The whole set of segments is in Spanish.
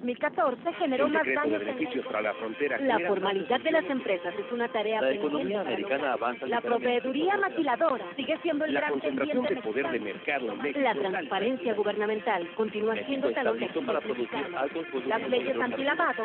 2014 generó más daños en la frontera. La formalidad de las empresas es una tarea La economía americana avanza. La proveeduría maquiladora sigue siendo el la gran concentración de poder de mercado en México. La transparencia gubernamental continúa siendo talón de para Las leyes antilavado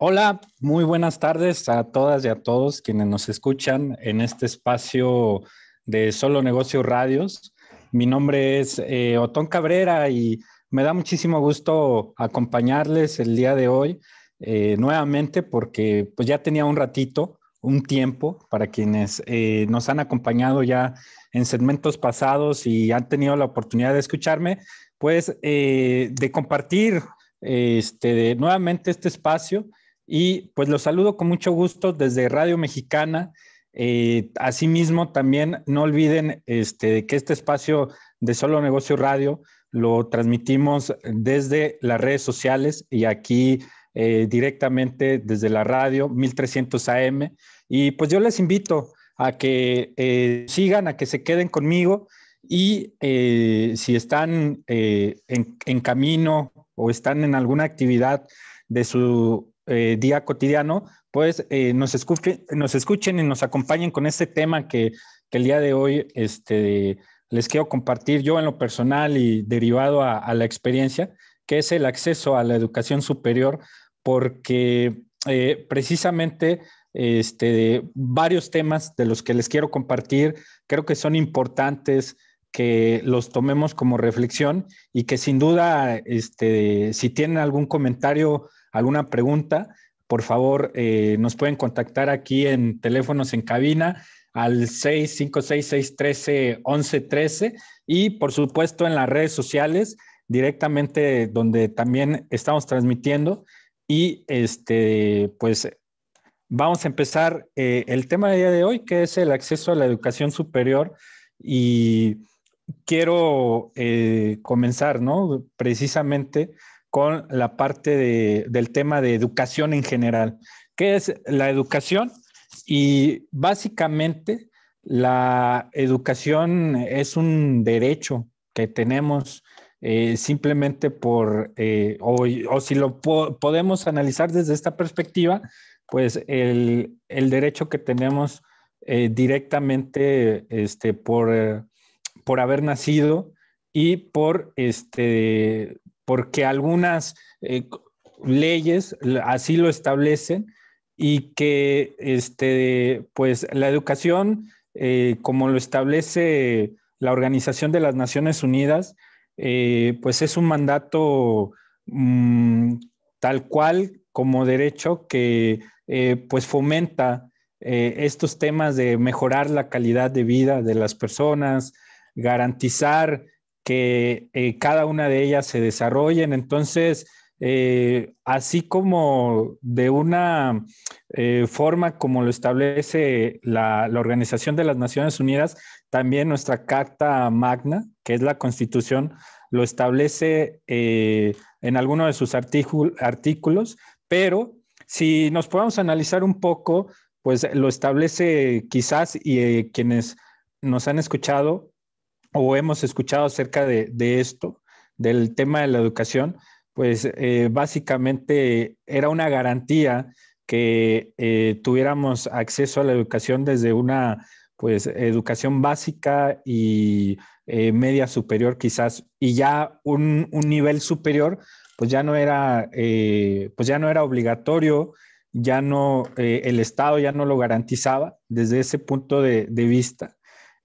Hola, muy buenas tardes a todas y a todos quienes nos escuchan en este espacio de Solo Negocios Radios. Mi nombre es eh, Otón Cabrera y me da muchísimo gusto acompañarles el día de hoy eh, nuevamente porque pues, ya tenía un ratito, un tiempo para quienes eh, nos han acompañado ya en segmentos pasados y han tenido la oportunidad de escucharme, pues de compartir este, nuevamente este espacio y pues los saludo con mucho gusto desde Radio Mexicana. Eh, asimismo, también no olviden este, que este espacio de Solo Negocio Radio lo transmitimos desde las redes sociales y aquí eh, directamente desde la radio 1300 AM. Y pues yo les invito a que eh, sigan, a que se queden conmigo y si están en, camino o están en alguna actividad de su eh, día cotidiano, pues eh, nos, escuchen, nos escuchen y nos acompañen con este tema que, el día de hoy este, les quiero compartir yo en lo personal y derivado a, la experiencia, que es el acceso a la educación superior, porque eh, precisamente este, varios temas de los que les quiero compartir creo que son importantes que los tomemos como reflexión y que sin duda, este, si tienen algún comentario alguna pregunta, por favor, eh, nos pueden contactar aquí en teléfonos en cabina al 656-613-1113 y por supuesto en las redes sociales directamente donde también estamos transmitiendo y este pues vamos a empezar eh, el tema del día de hoy que es el acceso a la educación superior y quiero eh, comenzar no precisamente con la parte del tema de educación en general. ¿Qué es la educación? Y básicamente la educación es un derecho que tenemos eh, simplemente por, eh, o, si lo podemos analizar desde esta perspectiva, pues el, derecho que tenemos eh, directamente este, por, por haber nacido y por este, porque algunas eh, leyes así lo establecen y que este, pues, la educación, eh, como lo establece la Organización de las Naciones Unidas, eh, pues es un mandato mm, tal cual como derecho que pues fomenta estos temas de mejorar la calidad de vida de las personas, garantizar que eh, cada una de ellas se desarrollen. Entonces, eh, así como de una eh, forma como lo establece la, Organización de las Naciones Unidas, también nuestra Carta Magna, que es la Constitución, lo establece en alguno de sus artículos, pero si nos podemos analizar un poco, pues lo establece quizás y quienes nos han escuchado o hemos escuchado acerca de, esto, del tema de la educación, pues eh, básicamente era una garantía que eh, tuviéramos acceso a la educación desde una pues educación básica y eh, media superior quizás y ya un, nivel superior pues ya no era pues ya no era obligatorio ya no el estado ya no lo garantizaba desde ese punto de vista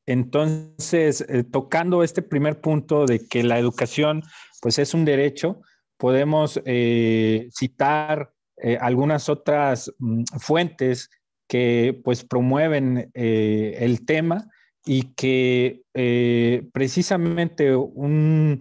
entonces, eh, tocando este primer punto de que la educación pues es un derecho, podemos eh, citar eh, algunas otras mm, fuentes que pues promueven el tema y que precisamente un,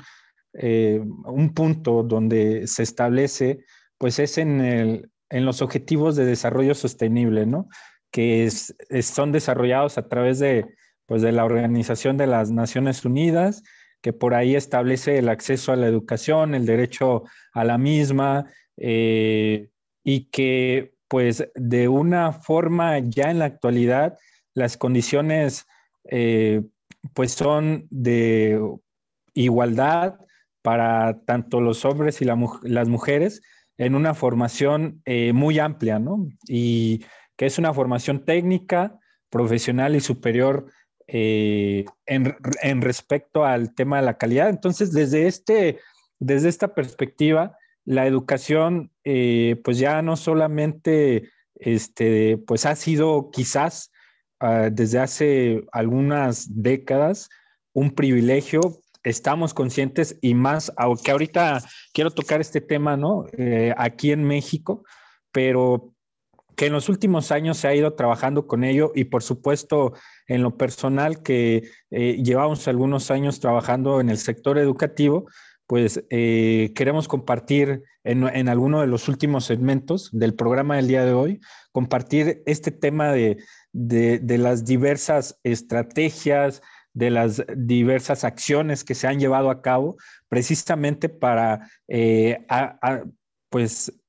un, punto donde se establece pues es en, el, en los objetivos de desarrollo sostenible, ¿no? Que son desarrollados a través de pues, de la Organización de las Naciones Unidas, que por ahí establece el acceso a la educación, el derecho a la misma, eh, y que pues de una forma ya en la actualidad las condiciones eh, pues son de igualdad para tanto los hombres y las mujeres en una formación eh, muy amplia, ¿no? Y que es una formación técnica, profesional y superior eh, en, respecto al tema de la calidad. Entonces, desde, este, desde esta perspectiva, la educación, eh, pues ya no solamente, este, pues ha sido quizás ah, desde hace algunas décadas un privilegio, estamos conscientes y más, aunque ahorita quiero tocar este tema, ¿no? Eh, aquí en México, pero que en los últimos años se ha ido trabajando con ello y por supuesto en lo personal que eh, llevamos algunos años trabajando en el sector educativo, pues eh, queremos compartir en, en, alguno de los últimos segmentos del programa del día de hoy, compartir este tema de, las diversas estrategias, de las diversas acciones que se han llevado a cabo precisamente para eh, pues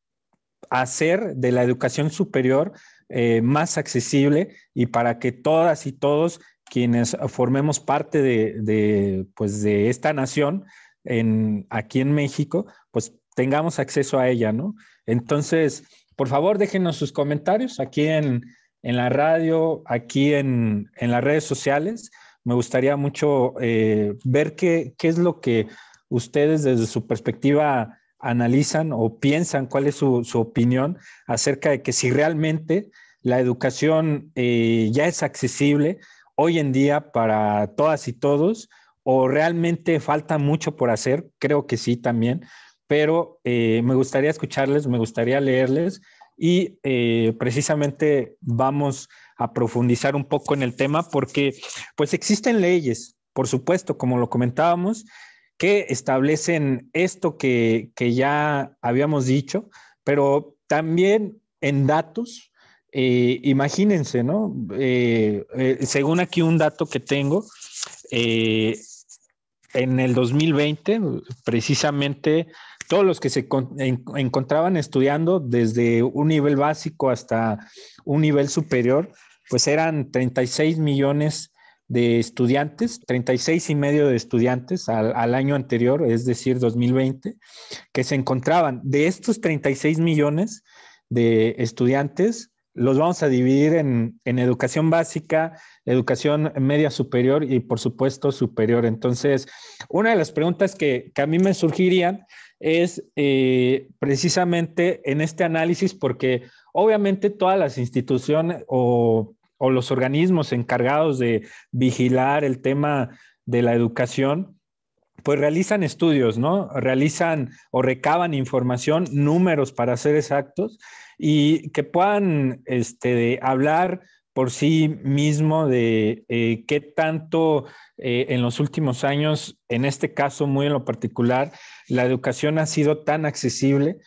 hacer de la educación superior eh, más accesible y para que todas y todos quienes formemos parte de, pues de esta nación en, aquí en México, pues tengamos acceso a ella, ¿no? Entonces, por favor, déjenos sus comentarios aquí en, en la radio, aquí en, en, las redes sociales. Me gustaría mucho eh, ver qué, qué es lo que ustedes desde su perspectiva analizan o piensan cuál es su, opinión acerca de que si realmente la educación eh, ya es accesible hoy en día para todas y todos o realmente falta mucho por hacer, creo que sí también, pero eh, me gustaría escucharles, me gustaría leerles y eh, precisamente vamos a profundizar un poco en el tema porque pues existen leyes, por supuesto, como lo comentábamos, que establecen esto que, ya habíamos dicho, pero también en datos, eh, imagínense, ¿no? Eh, eh, según aquí un dato que tengo, en el 2020, precisamente todos los que se encontraban estudiando desde un nivel básico hasta un nivel superior, pues eran 36 millones de estudiantes, 36 y medio de estudiantes al, año anterior, es decir, 2020, que se encontraban. De estos 36 millones de estudiantes, los vamos a dividir en, educación básica, educación media superior y, por supuesto, superior. Entonces, una de las preguntas que, a mí me surgirían es eh, precisamente en este análisis, porque obviamente todas las instituciones o o los organismos encargados de vigilar el tema de la educación, pues realizan estudios, ¿no? Realizan o recaban información, números para ser exactos, y que puedan este, hablar por sí mismo de eh, qué tanto eh, en los últimos años, en este caso muy en lo particular, la educación ha sido tan accesible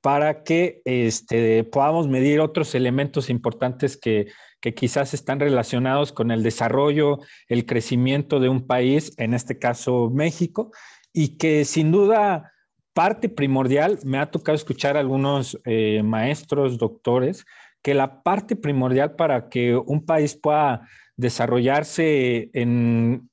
para que este, podamos medir otros elementos importantes que que quizás están relacionados con el desarrollo, el crecimiento de un país, en este caso México, y que sin duda parte primordial, me ha tocado escuchar a algunos eh, maestros, doctores, que la parte primordial para que un país pueda desarrollarse en,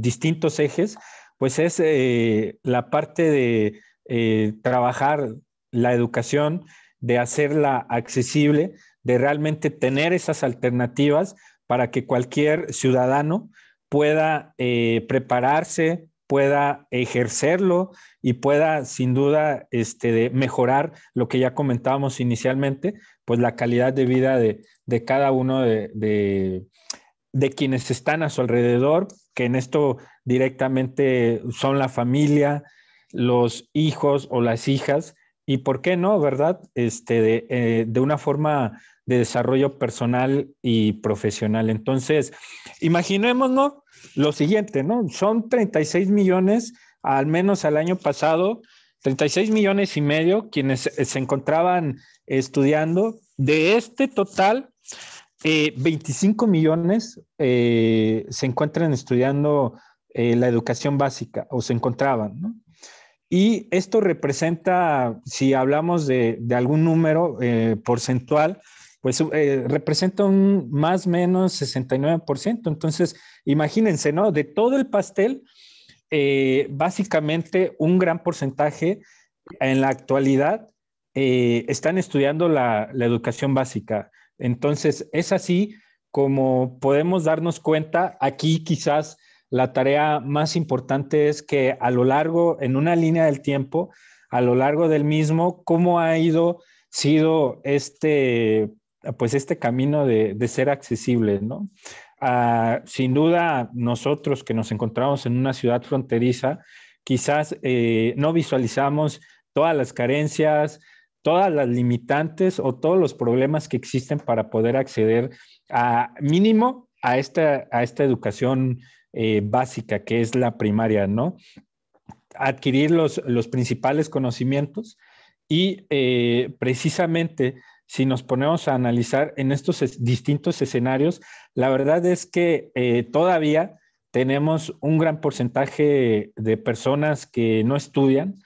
distintos ejes, pues es eh, la parte de eh, trabajar la educación, de hacerla accesible, de realmente tener esas alternativas para que cualquier ciudadano pueda eh, prepararse, pueda ejercerlo y pueda sin duda este, mejorar lo que ya comentábamos inicialmente, pues la calidad de vida de, cada uno de, quienes están a su alrededor, que en esto directamente son la familia, los hijos o las hijas, y por qué no, ¿verdad? Este, de, eh, de una forma de desarrollo personal y profesional. Entonces, imaginémonos lo siguiente, ¿no? Son 36 millones, al menos al año pasado, 36 millones y medio quienes se encontraban estudiando. De este total, 25 eh, millones eh, se encuentran estudiando eh, la educación básica o se encontraban, ¿no? Y esto representa, si hablamos de algún número porcentual, pues eh, representa un más o menos 69%. Entonces, imagínense, ¿no? De todo el pastel, eh, básicamente un gran porcentaje en la actualidad eh, están estudiando la, la, educación básica. Entonces, es así como podemos darnos cuenta, aquí quizás la tarea más importante es que a lo largo, en una línea del tiempo, a lo largo del mismo, cómo ha ido sido este pues este camino de, ser accesible, ¿no? Ah, sin duda, nosotros que nos encontramos en una ciudad fronteriza, quizás eh, no visualizamos todas las carencias, todas las limitantes o todos los problemas que existen para poder acceder a mínimo a esta, educación eh, básica que es la primaria, ¿no? Adquirir los, principales conocimientos y eh, precisamente si nos ponemos a analizar en estos distintos escenarios, la verdad es que eh, todavía tenemos un gran porcentaje de personas que no estudian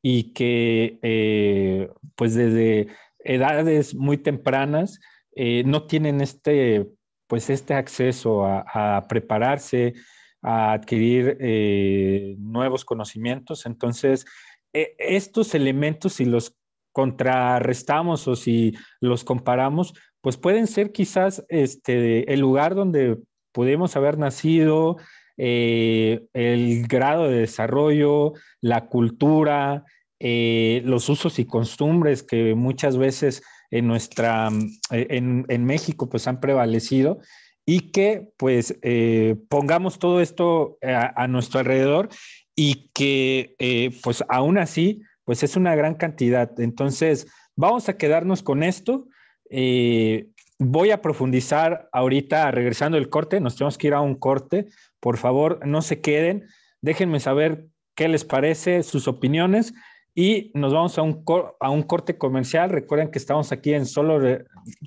y que eh, pues desde edades muy tempranas eh, no tienen este, pues este acceso a, prepararse, a adquirir nuevos conocimientos. Entonces, e, estos elementos, y los contrarrestamos o si los comparamos, pues pueden ser quizás este, el lugar donde pudimos haber nacido, eh, el grado de desarrollo, la cultura, eh, los usos y costumbres que muchas veces en nuestra, en, México pues han prevalecido y que pues eh, pongamos todo esto a, nuestro alrededor y que pues aún así pues es una gran cantidad. Entonces, vamos a quedarnos con esto. Eh, voy a profundizar ahorita regresando el corte. Nos tenemos que ir a un corte. Por favor, no se queden. Déjenme saber qué les parece, sus opiniones. Y nos vamos a un, a un corte comercial. Recuerden que estamos aquí en Solo,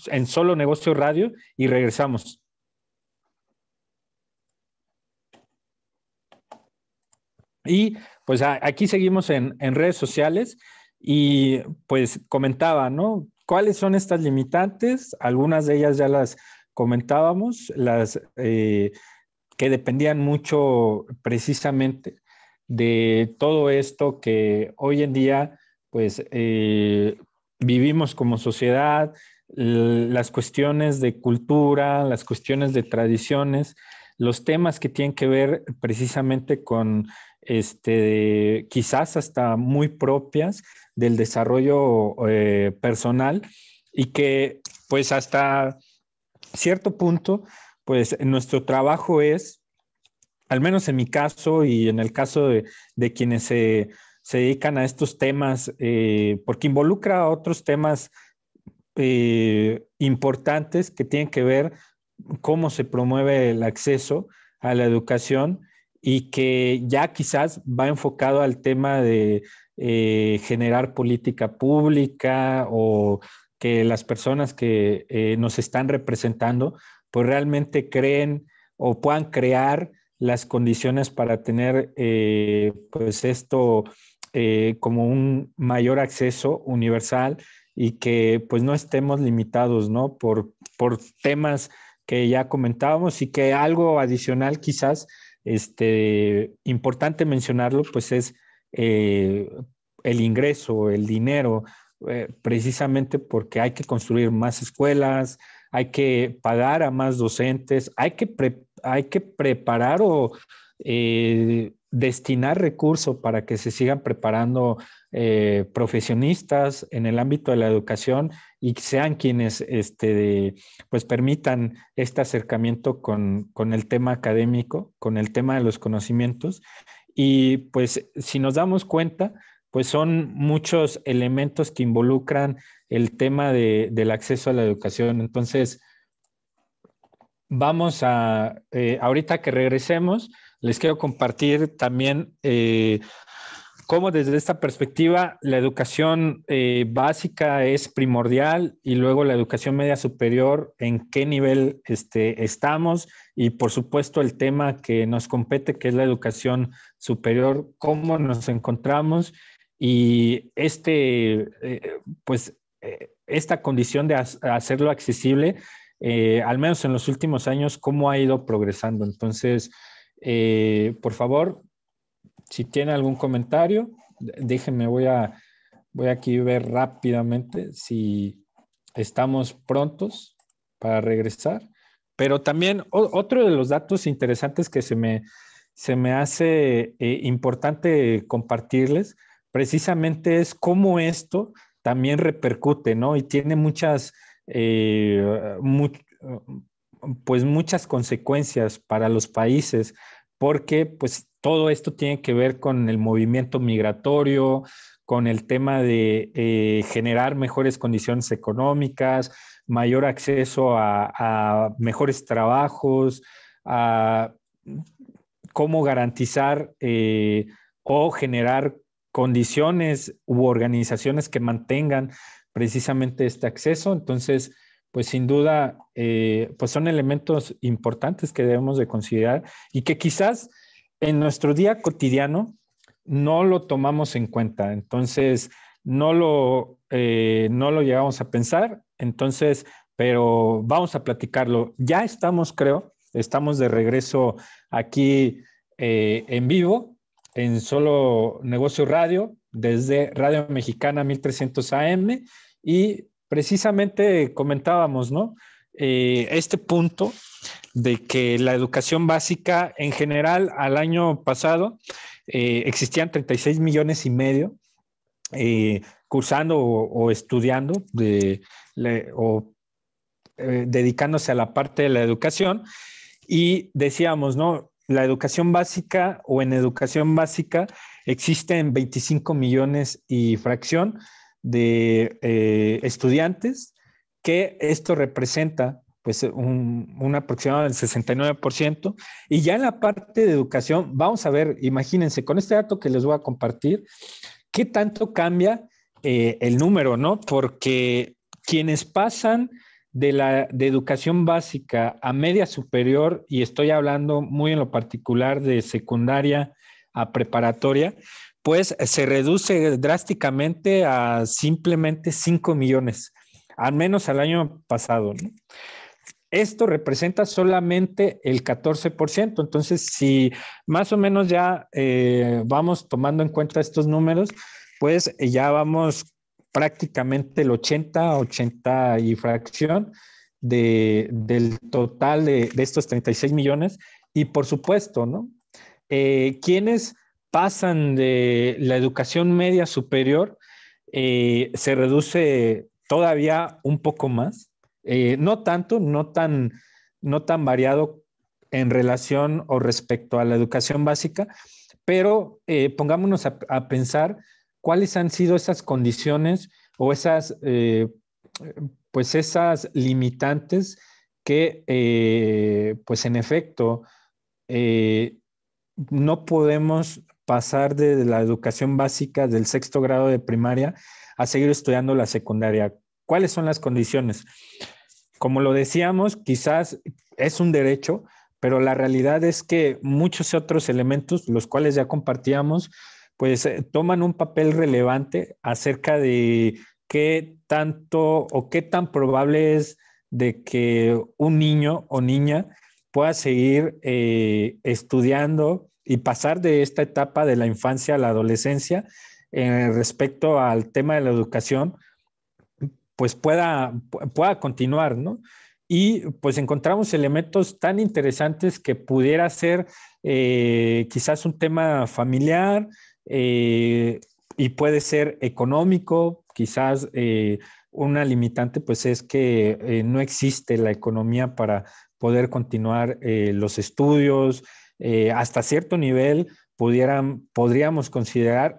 en Solo Negocio Radio y regresamos. Y pues aquí seguimos en, redes sociales y pues comentaba, ¿no? ¿Cuáles son estas limitantes? Algunas de ellas ya las comentábamos, las eh, que dependían mucho precisamente de todo esto que hoy en día pues eh, vivimos como sociedad, las cuestiones de cultura, las cuestiones de tradiciones, los temas que tienen que ver precisamente con este, quizás hasta muy propias del desarrollo eh, personal y que pues hasta cierto punto, pues nuestro trabajo es, al menos en mi caso y en el caso de, quienes se, dedican a estos temas, eh, porque involucra otros temas eh, importantes que tienen que ver cómo se promueve el acceso a la educación y que ya quizás va enfocado al tema de eh, generar política pública o que las personas que eh, nos están representando, pues realmente creen o puedan crear las condiciones para tener eh, pues esto como un mayor acceso universal y que pues no estemos limitados, ¿no? Por, por temas que ya comentábamos y que algo adicional quizás este, importante mencionarlo, pues es eh, el ingreso, el dinero, eh, precisamente porque hay que construir más escuelas, hay que pagar a más docentes, hay que, hay que preparar o eh, destinar recursos para que se sigan preparando eh, profesionistas en el ámbito de la educación y sean quienes este, pues permitan este acercamiento con, con el tema académico, con el tema de los conocimientos. Y pues si nos damos cuenta, pues son muchos elementos que involucran el tema de, del acceso a la educación. Entonces, vamos a, eh, ahorita que regresemos, les quiero compartir también eh, cómo desde esta perspectiva la educación eh, básica es primordial y luego la educación media superior, en qué nivel este, estamos y por supuesto el tema que nos compete, que es la educación superior, cómo nos encontramos y este, eh, pues, eh, esta condición de hacerlo accesible, al menos en los últimos años, cómo ha ido progresando. Entonces, por favor, si tiene algún comentario, déjenme, voy a, voy aquí a ver rápidamente si estamos prontos para regresar. Pero también otro de los datos interesantes que se me, se me hace eh, importante compartirles precisamente es cómo esto también repercute, ¿no? Y tiene muchas, eh, pues muchas consecuencias para los países, porque pues todo esto tiene que ver con el movimiento migratorio, con el tema de eh, generar mejores condiciones económicas, mayor acceso a, mejores trabajos, a cómo garantizar eh, o generar condiciones u organizaciones que mantengan precisamente este acceso. Entonces, pues sin duda, eh, pues son elementos importantes que debemos de considerar y que quizás en nuestro día cotidiano no lo tomamos en cuenta, entonces no lo, eh, llevamos llegamos a pensar, entonces, pero vamos a platicarlo. Ya estamos, creo, estamos de regreso aquí eh, en vivo, en Solo Negocio Radio, desde Radio Mexicana 1300 AM, y precisamente comentábamos, ¿no? Eh, este punto de que la educación básica en general al año pasado eh, existían 36 millones y medio eh, cursando o, estudiando o dedicándose a la parte de la educación y decíamos, ¿no? La educación básica o en educación básica existen 25 millones y fracción de estudiantes que esto representa pues un, aproximado del 69%. Y ya en la parte de educación, vamos a ver, imagínense, con este dato que les voy a compartir, ¿qué tanto cambia eh, el número, no? Porque quienes pasan de la de educación básica a media superior, y estoy hablando muy en lo particular de secundaria a preparatoria, pues se reduce drásticamente a simplemente 5 millones al menos al año pasado. ¿no? Esto representa solamente el 14%. Entonces, si más o menos ya eh, vamos tomando en cuenta estos números, pues eh, ya vamos prácticamente el 80, 80 y fracción del total de, estos 36 millones. Y por supuesto, ¿no? Eh, quienes pasan de la educación media superior se reduce todavía un poco más. Eh, no tanto, no tan, variado en relación o respecto a la educación básica, pero eh, pongámonos a, pensar cuáles han sido esas condiciones o esas, eh, pues esas limitantes que, pues en efecto, no podemos pasar de la educación básica del sexto grado de primaria a seguir estudiando la secundaria. ¿Cuáles son las condiciones? Como lo decíamos, quizás es un derecho, pero la realidad es que muchos otros elementos, los cuales ya compartíamos, pues eh, toman un papel relevante acerca de qué tanto o qué tan probable es de que un niño o niña pueda seguir eh, estudiando y pasar de esta etapa de la infancia a la adolescencia eh, respecto al tema de la educación, pues pueda, pueda continuar, ¿no? Y pues encontramos elementos tan interesantes que pudiera ser eh, quizás un tema familiar eh, y puede ser económico, quizás una limitante pues es que no existe la economía para poder continuar los estudios hasta cierto nivel, podríamos considerar,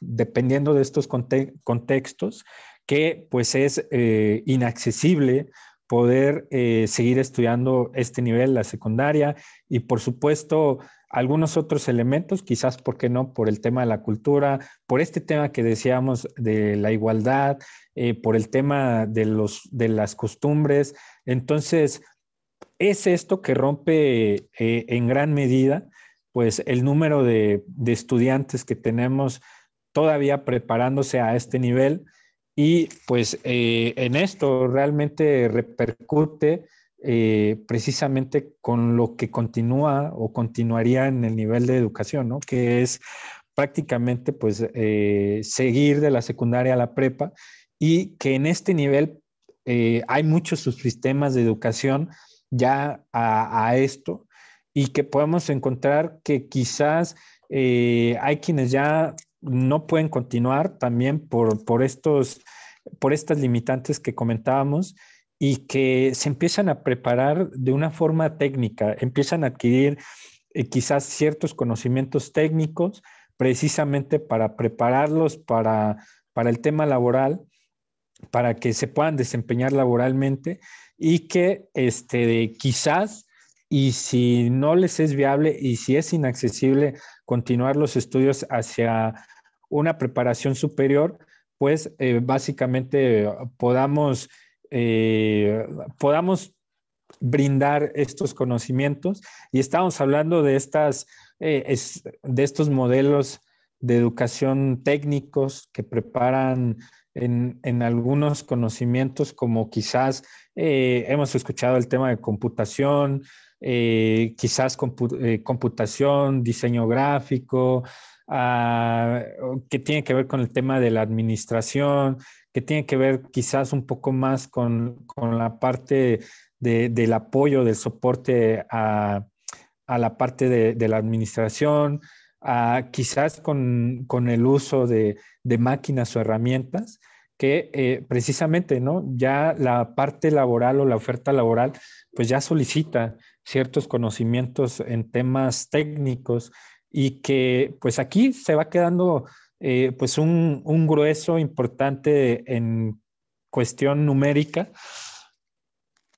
dependiendo de estos contextos, que pues es eh, inaccesible poder eh, seguir estudiando este nivel, la secundaria, y por supuesto algunos otros elementos, quizás, ¿por qué no?, por el tema de la cultura, por este tema que decíamos de la igualdad, eh, por el tema de las costumbres. Entonces, es esto que rompe en gran medida pues el número de, estudiantes que tenemos todavía preparándose a este nivel y pues eh, en esto realmente repercute eh, precisamente con lo que continúa o continuaría en el nivel de educación, ¿no? Que es prácticamente pues eh, seguir de la secundaria a la prepa y que en este nivel hay muchos sistemas de educación ya a, esto y que podemos encontrar que quizás eh, hay quienes ya no pueden continuar también por, estos, por estas limitantes que comentábamos y que se empiezan a preparar de una forma técnica, empiezan a adquirir eh, quizás ciertos conocimientos técnicos precisamente para prepararlos para, para el tema laboral, para que se puedan desempeñar laboralmente y que este, quizás y si no les es viable y si es inaccesible continuar los estudios hacia una preparación superior, pues eh, básicamente eh, eh, podamos, brindar estos conocimientos y estamos hablando de, de estos modelos de educación técnicos que preparan en algunos conocimientos como quizás hemos escuchado el tema de computación, eh, quizás eh, computación, diseño gráfico, ah, que tiene que ver con el tema de la administración, que tiene que ver quizás un poco más con, la parte del apoyo, del soporte a, la parte de, la administración, ah, quizás con, el uso de, máquinas o herramientas, que eh, precisamente, Ya la parte laboral o la oferta laboral, pues ya solicita ciertos conocimientos en temas técnicos y que pues aquí se va quedando eh, pues un, grueso importante en cuestión numérica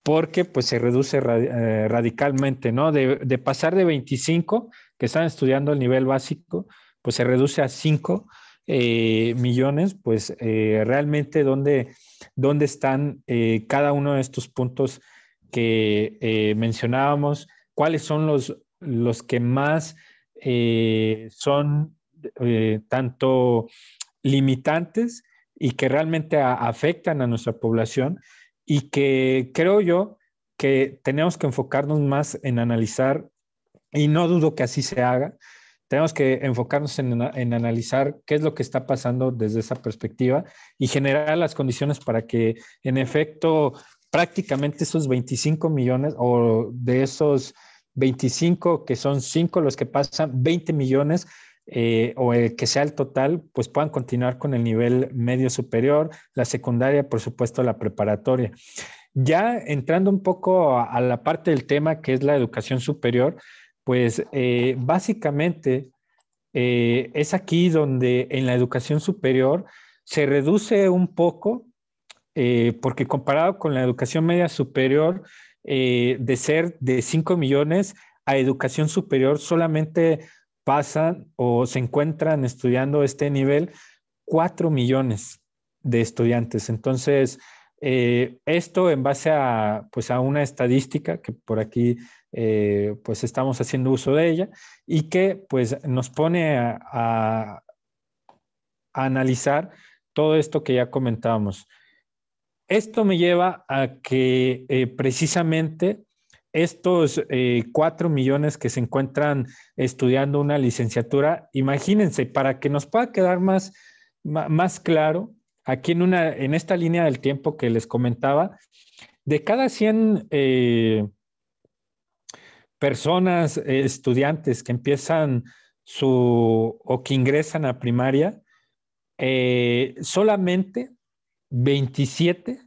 porque pues se reduce eh, radicalmente, ¿no? De, pasar de 25 que están estudiando el nivel básico, pues se reduce a 5 eh, millones, pues realmente dónde, dónde están cada uno de estos puntos que eh, mencionábamos, cuáles son los, los que más eh, son eh, tanto limitantes y que realmente afectan a nuestra población y que creo yo que tenemos que enfocarnos más en analizar, y no dudo que así se haga, tenemos que enfocarnos en, analizar qué es lo que está pasando desde esa perspectiva y generar las condiciones para que en efecto prácticamente esos 25 millones o de esos 25 que son 5 los que pasan, 20 millones eh, o el que sea el total, pues puedan continuar con el nivel medio superior, la secundaria, por supuesto, la preparatoria. Ya entrando un poco a, la parte del tema que es la educación superior, pues eh, básicamente eh, es aquí donde en la educación superior se reduce un poco eh, porque comparado con la educación media superior, eh, de ser de 5 millones a educación superior solamente pasan o se encuentran estudiando este nivel 4 millones de estudiantes. Entonces, eh, esto en base pues, a, una estadística que por aquí pues, estamos haciendo uso de ella y que pues, nos pone a analizar todo esto que ya comentábamos. Esto me lleva a que eh, precisamente estos eh, cuatro millones que se encuentran estudiando una licenciatura, imagínense, para que nos pueda quedar más, más claro, aquí en, una, en esta línea del tiempo que les comentaba, de cada 100 eh, personas, estudiantes que empiezan su o que ingresan a primaria, solamente 27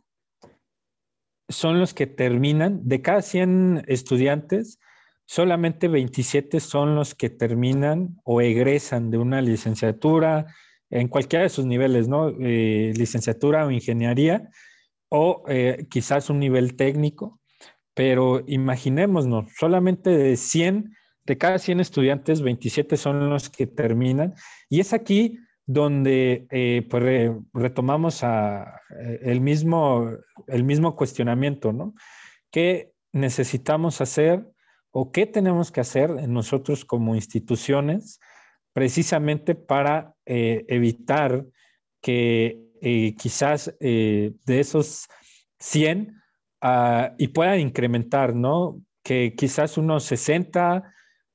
son los que terminan, de cada 100 estudiantes, solamente 27 son los que terminan o egresan de una licenciatura en cualquiera de sus niveles, ¿no? Eh, licenciatura o ingeniería, o eh, quizás un nivel técnico, pero imaginémonos, solamente de 100, de cada 100 estudiantes, 27 son los que terminan. Y es aquí donde eh, pues retomamos eh, el, mismo, el mismo cuestionamiento, ¿no? ¿Qué necesitamos hacer o qué tenemos que hacer nosotros como instituciones precisamente para eh, evitar que quizás de esos 100 ah, y puedan incrementar, ¿no? Que quizás unos 60,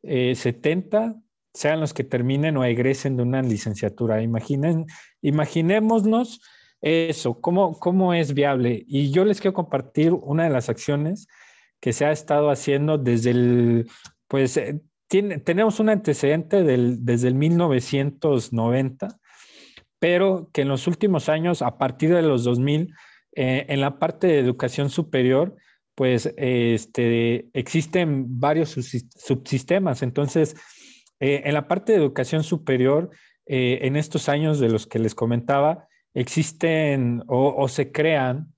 70 sean los que terminen o egresen de una licenciatura. Imaginen, imaginémonos eso, ¿cómo, cómo es viable. Y yo les quiero compartir una de las acciones que se ha estado haciendo desde el, pues eh, tenemos un antecedente desde el 1990, pero que en los últimos años, a partir de los 2000, eh, en la parte de educación superior, pues eh, este, existen varios subsistemas. Entonces, eh, en la parte de educación superior, eh, en estos años de los que les comentaba, existen o, se crean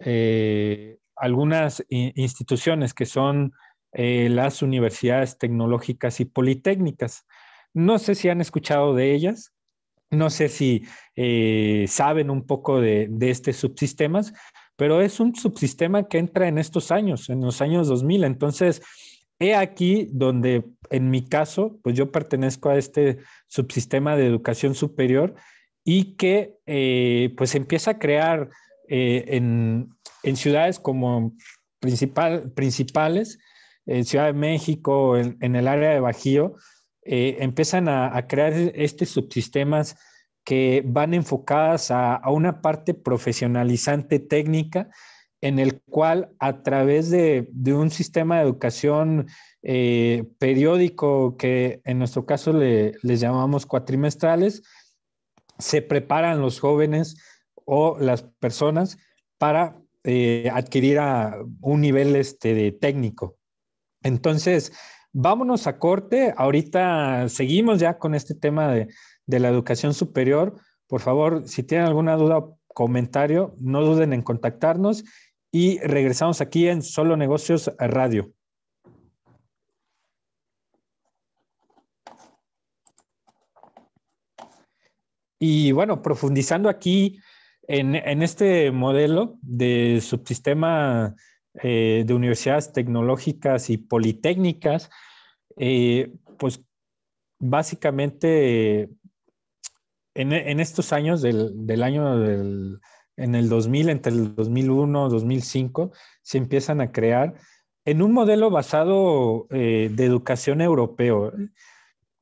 eh, algunas instituciones que son las universidades tecnológicas y politécnicas. No sé si han escuchado de ellas, no sé si saben un poco de, estos este subsistemas, pero es un subsistema que entra en estos años, en los años 2000. Entonces, he aquí donde en mi caso, pues yo pertenezco a este subsistema de educación superior y que eh, pues empieza a crear eh, en, en, ciudades como principales, en Ciudad de México, en, el área de Bajío, eh, empiezan a, crear estos subsistemas que van enfocadas a una parte profesionalizante técnica en el cual a través de, un sistema de educación eh, periódico que en nuestro caso le, les llamamos cuatrimestrales, se preparan los jóvenes o las personas para eh, adquirir un nivel este, técnico. Entonces, vámonos a corte. Ahorita seguimos ya con este tema de, de la educación superior. Por favor, si tienen alguna duda o comentario, no duden en contactarnos y regresamos aquí en Solo Negocios Radio. Y bueno, profundizando aquí en, este modelo de subsistema eh, de universidades tecnológicas y politécnicas, eh, pues básicamente en, estos años del, del año del en el 2000, entre el 2001, 2005, se empiezan a crear en un modelo basado eh, de educación europeo.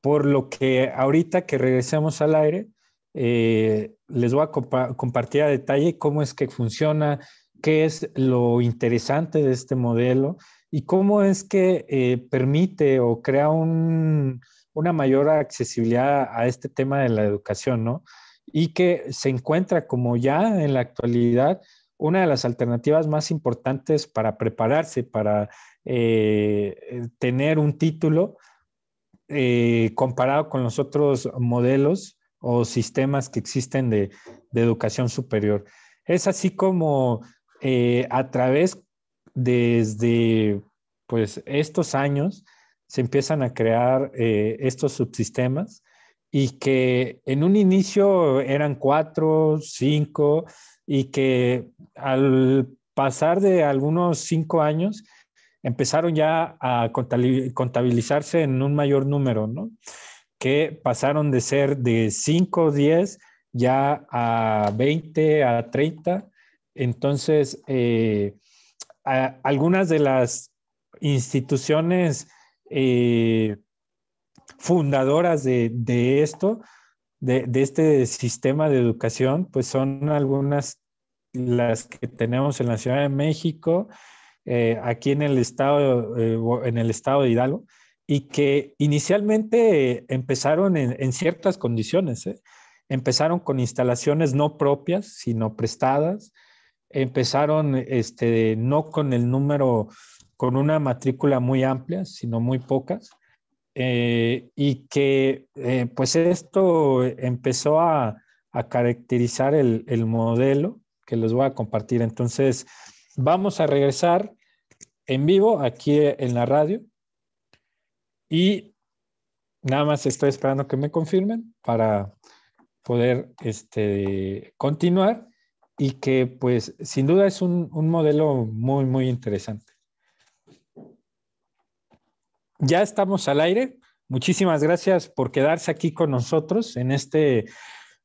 Por lo que ahorita que regresemos al aire, eh, les voy a compartir a detalle cómo es que funciona, qué es lo interesante de este modelo y cómo es que eh, permite o crea una mayor accesibilidad a este tema de la educación, ¿no? y que se encuentra como ya en la actualidad una de las alternativas más importantes para prepararse, para eh, eh, tener un título eh, comparado con los otros modelos o sistemas que existen de, educación superior. Es así como a través desde pues estos años se empiezan a crear estos subsistemas y que en un inicio eran cuatro, cinco, y que al pasar de algunos cinco años empezaron ya a contabilizarse en un mayor número, ¿no? Que pasaron de ser de cinco, diez, ya a veinte, a treinta. Entonces, eh, algunas de las instituciones eh, fundadoras de, esto, de, este sistema de educación, pues son algunas las que tenemos en la Ciudad de México, eh, aquí en el estado, eh, en el estado de Hidalgo, y que inicialmente empezaron en, ciertas condiciones. ¿eh? Empezaron con instalaciones no propias, sino prestadas. Empezaron este, no con el número, con una matrícula muy amplia, sino muy pocas. Eh, y que eh, pues esto empezó a, caracterizar el, modelo que les voy a compartir. Entonces, vamos a regresar en vivo aquí en la radio y nada más estoy esperando que me confirmen para poder este, continuar y que pues sin duda es un modelo muy, muy interesante ya estamos al aire. Muchísimas gracias por quedarse aquí con nosotros en este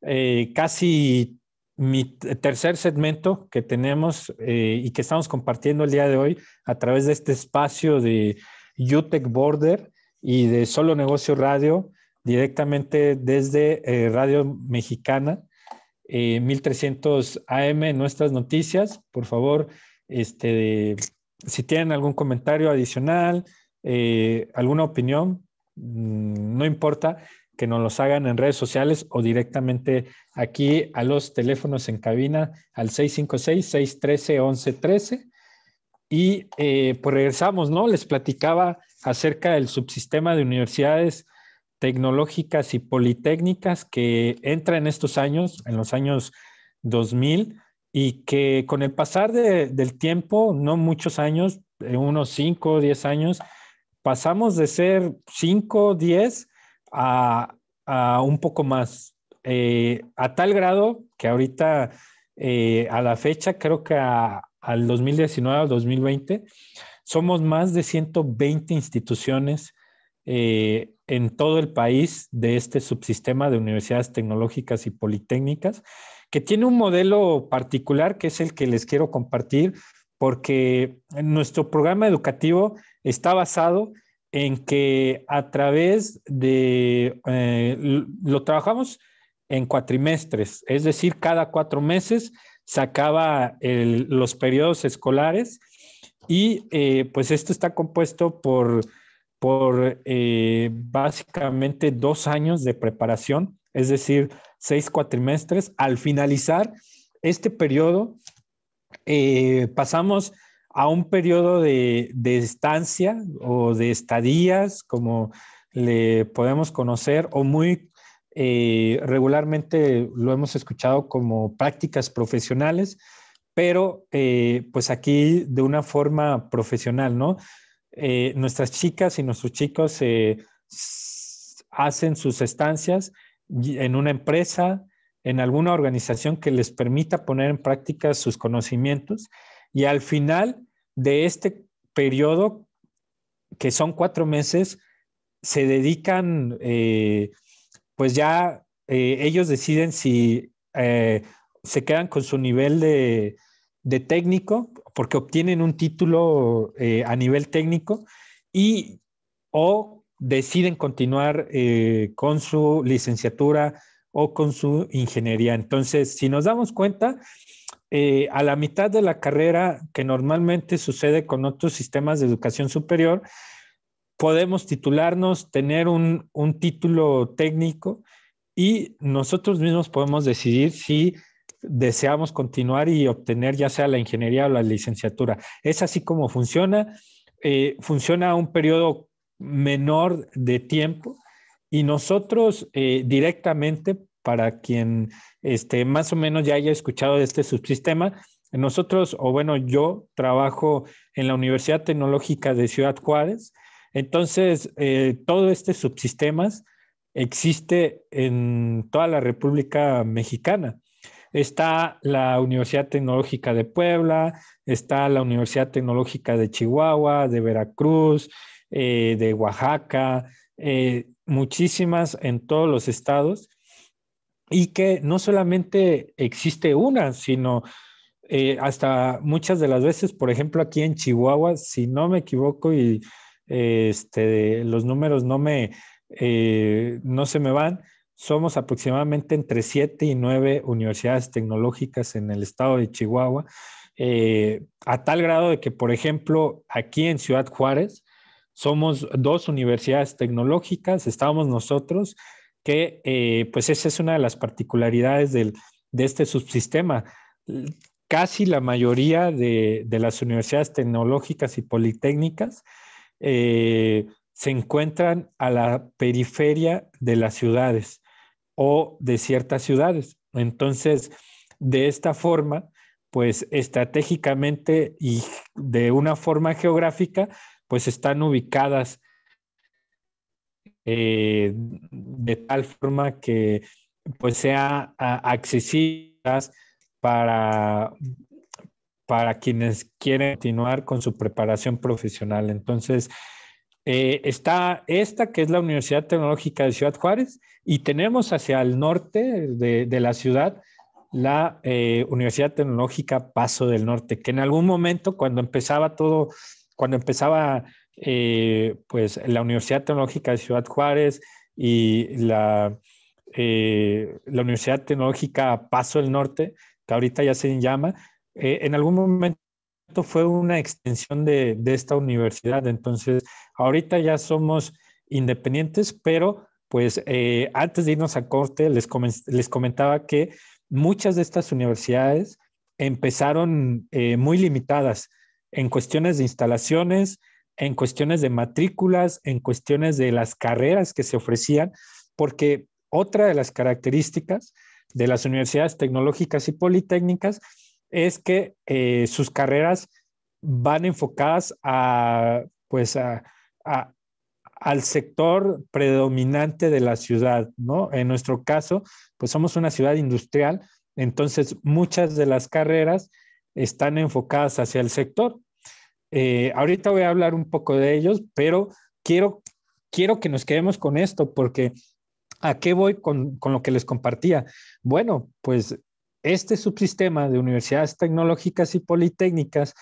eh, casi mi tercer segmento que tenemos eh, y que estamos compartiendo el día de hoy a través de este espacio de UTEC Border y de Solo Negocio Radio, directamente desde eh, Radio Mexicana, 1300 AM, nuestras noticias. Por favor, este, si tienen algún comentario adicional, eh, alguna opinión, mm, no importa que nos los hagan en redes sociales o directamente aquí a los teléfonos en cabina al 656-613-1113. Y eh, pues regresamos, ¿no? Les platicaba acerca del subsistema de universidades tecnológicas y politécnicas que entra en estos años, en los años 2000, y que con el pasar del tiempo, no muchos años, eh, unos 5 o 10 años, pasamos de ser 5, 10 a, a, un poco más, eh, a tal grado que ahorita, eh, a la fecha, creo que al 2019, al 2020, somos más de 120 instituciones eh, en todo el país de este subsistema de universidades tecnológicas y politécnicas, que tiene un modelo particular que es el que les quiero compartir, porque nuestro programa educativo está basado en que a través de, eh, lo trabajamos en cuatrimestres, es decir, cada cuatro meses sacaba el, los periodos escolares y eh, pues esto está compuesto por, por eh, básicamente dos años de preparación, es decir, seis cuatrimestres. Al finalizar este periodo, pasamos a un periodo de, de estancia o de estadías, como le podemos conocer, o muy eh, regularmente lo hemos escuchado como prácticas profesionales, pero eh, pues aquí de una forma profesional, ¿no? Eh, nuestras chicas y nuestros chicos hacen sus estancias en una empresa, en alguna organización que les permita poner en práctica sus conocimientos y al final de este periodo, que son cuatro meses, se dedican, eh, pues ya eh, ellos deciden si eh, se quedan con su nivel de, de técnico, porque obtienen un título a nivel técnico, y o deciden continuar con su licenciatura o con su ingeniería. Entonces, si nos damos cuenta, eh, a la mitad de la carrera, que normalmente sucede con otros sistemas de educación superior, podemos titularnos, tener un, título técnico y nosotros mismos podemos decidir si deseamos continuar y obtener ya sea la ingeniería o la licenciatura. Es así como funciona. Eh, funciona a un periodo menor de tiempo y nosotros eh, directamente para quien este, más o menos ya haya escuchado de este subsistema. Nosotros, o bueno, yo trabajo en la Universidad Tecnológica de Ciudad Juárez, entonces eh, todo este subsistemas existe en toda la República Mexicana. Está la Universidad Tecnológica de Puebla, está la Universidad Tecnológica de Chihuahua, de Veracruz, eh, de Oaxaca, eh, muchísimas en todos los estados y que no solamente existe una, sino eh, hasta muchas de las veces, por ejemplo, aquí en Chihuahua, si no me equivoco y eh, este, los números no, me, eh, no se me van, somos aproximadamente entre siete y nueve universidades tecnológicas en el estado de Chihuahua, a tal grado de que, por ejemplo, aquí en Ciudad Juárez, somos dos universidades tecnológicas, estamos nosotros, que eh, pues esa es una de las particularidades de este subsistema. Casi la mayoría de, las universidades tecnológicas y politécnicas eh, se encuentran a la periferia de las ciudades o de ciertas ciudades. Entonces, de esta forma, pues estratégicamente y de una forma geográfica, pues están ubicadas eh, de tal forma que pues sea accesible para, para quienes quieren continuar con su preparación profesional. Entonces, eh, está esta que es la Universidad Tecnológica de Ciudad Juárez y tenemos hacia el norte de, la ciudad la eh, Universidad Tecnológica Paso del Norte, que en algún momento cuando empezaba todo, cuando empezaba eh, pues la Universidad Tecnológica de Ciudad Juárez y la, eh, la Universidad Tecnológica Paso del Norte, que ahorita ya se llama, eh, en algún momento fue una extensión de, esta universidad. Entonces, ahorita ya somos independientes, pero pues antes de irnos a corte, les, les, comentaba que muchas de estas universidades empezaron muy limitadas en cuestiones de instalaciones, en cuestiones de matrículas, en cuestiones de las carreras que se ofrecían, porque otra de las características de las universidades tecnológicas y politécnicas es que eh, sus carreras van enfocadas a, pues al sector predominante de la ciudad, ¿no? En nuestro caso, pues somos una ciudad industrial, entonces muchas de las carreras están enfocadas hacia el sector, eh, ahorita voy a hablar un poco de ellos, pero quiero, quiero que nos quedemos con esto porque ¿a qué voy con, con lo que les compartía? Bueno, pues este subsistema de universidades tecnológicas y politécnicas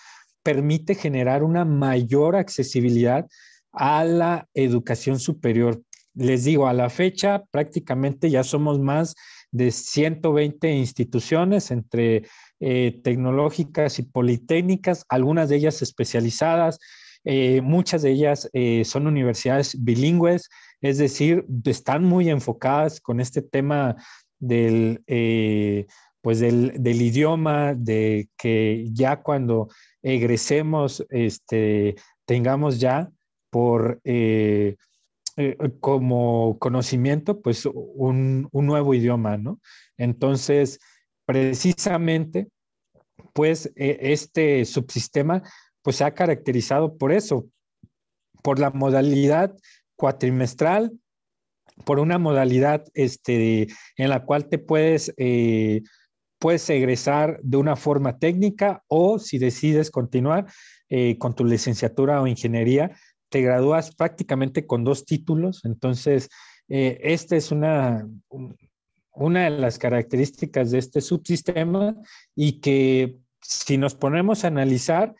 permite generar una mayor accesibilidad a la educación superior. Les digo, a la fecha prácticamente ya somos más de 120 instituciones entre eh, tecnológicas y politécnicas, algunas de ellas especializadas, eh, muchas de ellas eh, son universidades bilingües, es decir, están muy enfocadas con este tema del, pues del, idioma, de que ya cuando egresemos este, tengamos ya por como conocimiento, pues un, un nuevo idioma, ¿no? Entonces, precisamente, pues e, este subsistema pues se ha caracterizado por eso, por la modalidad cuatrimestral, por una modalidad este, en la cual te puedes, eh, puedes egresar de una forma técnica o si decides continuar eh, con tu licenciatura o ingeniería, te gradúas prácticamente con dos títulos. Entonces, eh, esta es una, una de las características de este subsistema y que si nos ponemos a analizar,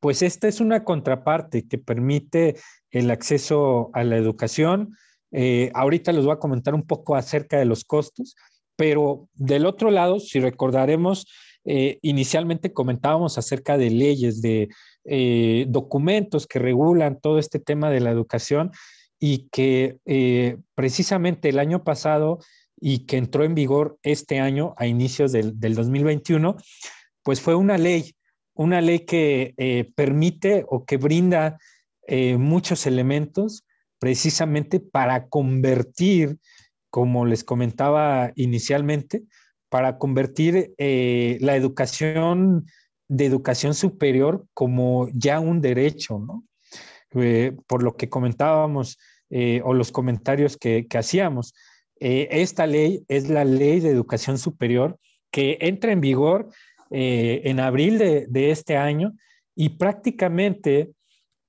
pues esta es una contraparte que permite el acceso a la educación. Eh, ahorita les voy a comentar un poco acerca de los costos, pero del otro lado, si recordaremos, eh, inicialmente comentábamos acerca de leyes, de eh, documentos que regulan todo este tema de la educación y que precisamente el año pasado y que entró en vigor este año a inicios del, 2021, pues fue una ley, una ley que eh, permite o que brinda eh, muchos elementos precisamente para convertir, como les comentaba inicialmente, para convertir eh, la educación de educación superior como ya un derecho, ¿no? por lo que comentábamos o los comentarios que hacíamos eh, esta ley es la ley de educación superior que entra en vigor eh, en abril de, este año y prácticamente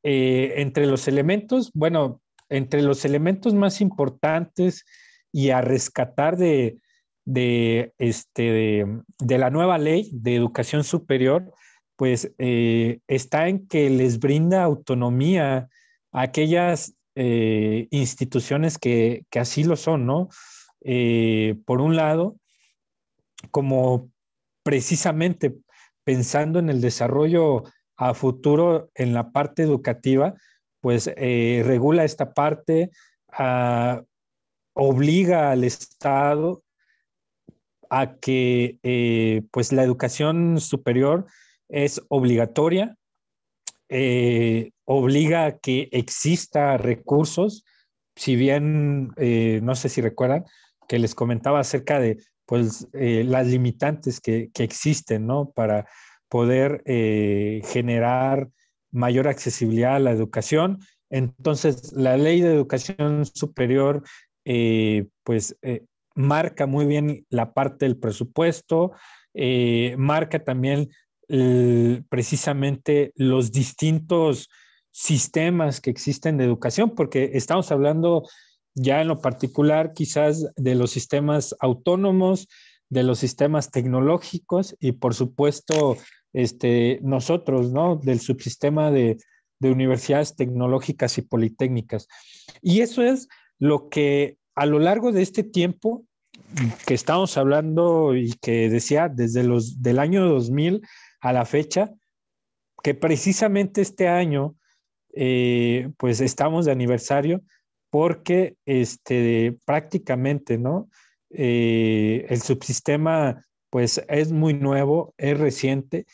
eh, entre los elementos, bueno, entre los elementos más importantes y a rescatar de, este, de la nueva ley de educación superior, pues está en que les brinda autonomía a aquellas eh, instituciones que, así lo son, ¿no? Eh, por un lado, como precisamente pensando en el desarrollo a futuro en la parte educativa, pues eh, regula esta parte, ah, obliga al Estado a que pues la educación superior es obligatoria, eh, obliga a que exista recursos, si bien, eh, no sé si recuerdan, que les comentaba acerca de pues, eh, las limitantes que, existen, ¿no? Para poder generar mayor accesibilidad a la educación. Entonces, la ley de educación superior, pues, marca muy bien la parte del presupuesto, marca también eh, precisamente los distintos sistemas que existen de educación, porque estamos hablando ya en lo particular quizás de los sistemas autónomos, de los sistemas tecnológicos y por supuesto este, nosotros, ¿no? Del subsistema de, de universidades tecnológicas y politécnicas. Y eso es lo que a lo largo de este tiempo que estamos hablando y que decía desde los del año 2000 a la fecha, que precisamente este año, eh, pues estamos de aniversario porque este, prácticamente, ¿no? Eh, el subsistema, pues es muy nuevo, es reciente